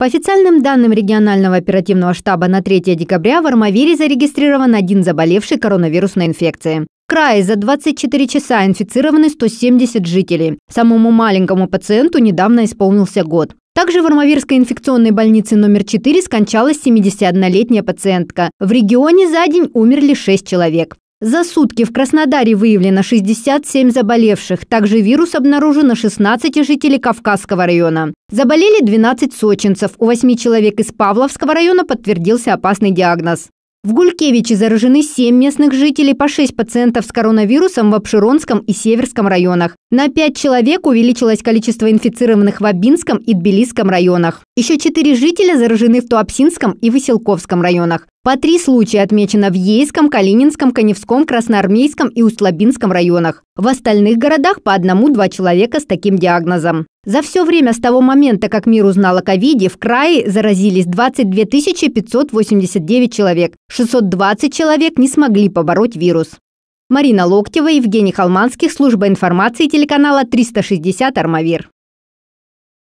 По официальным данным регионального оперативного штаба на 3 декабря в Армавире зарегистрирован один заболевший коронавирусной инфекцией. В крае за 24 часа инфицированы 170 жителей. Самому маленькому пациенту недавно исполнился год. Также в Армавирской инфекционной больнице номер 4 скончалась 71-летняя пациентка. В регионе за день умерли 6 человек. За сутки в Краснодаре выявлено 67 заболевших. Также вирус обнаружен на 16 жителей Кавказского района. Заболели 12 сочинцев. У 8 человек из Павловского района подтвердился опасный диагноз. В Гулькевиче заражены 7 местных жителей, по 6 пациентов с коронавирусом в Обширонском и Северском районах. На 5 человек увеличилось количество инфицированных в Абинском и Тбилисском районах. Еще 4 жителя заражены в Туапсинском и Выселковском районах. По три случая отмечено в Ейском, Калининском, Коневском, Красноармейском и Услабинском районах. В остальных городах по одному-два человека с таким диагнозом. За все время с того момента, как мир узнал о ковиде, в крае заразились 22 589 человек. 620 человек не смогли побороть вирус. Марина Локтева, Евгений Холманских, служба информации телеканала 360 «Армавир».